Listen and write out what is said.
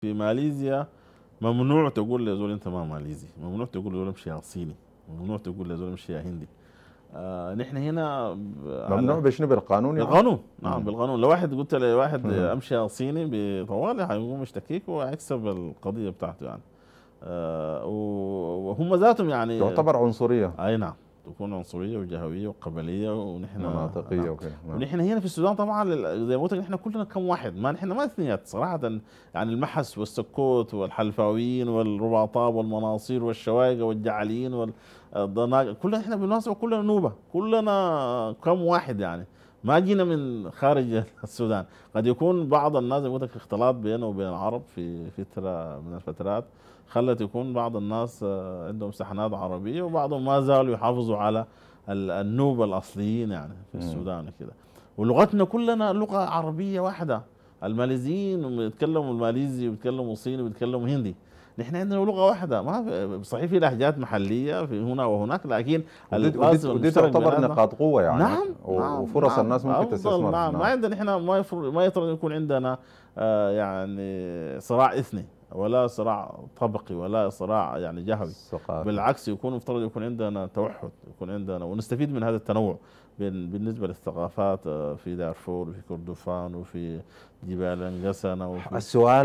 في ماليزيا ممنوع تقول لزول انت ما ماليزي ممنوع تقول لزول امشي صيني ممنوع تقول لزول امشي هندي آه نحن هنا ممنوع بشنو بالقانون يعني؟ بالقانون نعم بالقانون لو واحد قلت لواحد امشي يا صيني بطوالي حيقوم يشتكيك ويكسب القضيه بتاعته يعني آه وهم ذاتهم يعني تعتبر عنصريه اي نعم تكون عنصريه وجهويه وقبليه ونحن مناطقيه نعم. وكذا نعم. ونحن هنا في السودان طبعا زي ما قلت نحن كلنا كم واحد ما نحن ما اثنيات صراحه يعني المحس والسكوت والحلفاويين والرباطاب والمناصير والشواقه والجعليين والضناقه كلنا احنا بالمناسبه كلنا نوبه كلنا كم واحد يعني ما جينا من خارج السودان قد يكون بعض الناس يقول لك اختلاط بينه وبين العرب في فتره من الفترات خلت يكون بعض الناس آه، عندهم سحنات عربيه وبعضهم ما زالوا يحافظوا على النوبه الاصليين يعني في السودان وكذا ولغتنا كلنا لغه عربيه واحده الماليزيين بيتكلموا الماليزي وبيتكلموا صيني وبيتكلموا هندي نحن عندنا لغه واحده ما في صحيح في لهجات محليه في هنا وهناك لكن ودي تعتبر نقاط قوه يعني نعم،, نعم وفرص نعم الناس ممكن تستثمر نعم, نعم ما عندنا نحن ما ما يطرد يكون عندنا آه، يعني صراع اثني ولا صراع طبقي ولا صراع يعني جهوي بالعكس يكون مفترض يكون عندنا توحد يكون عندنا ونستفيد من هذا التنوع بالنسبه للثقافات آه، في دارفور وفي كردفان وفي جبال انقسنه السؤال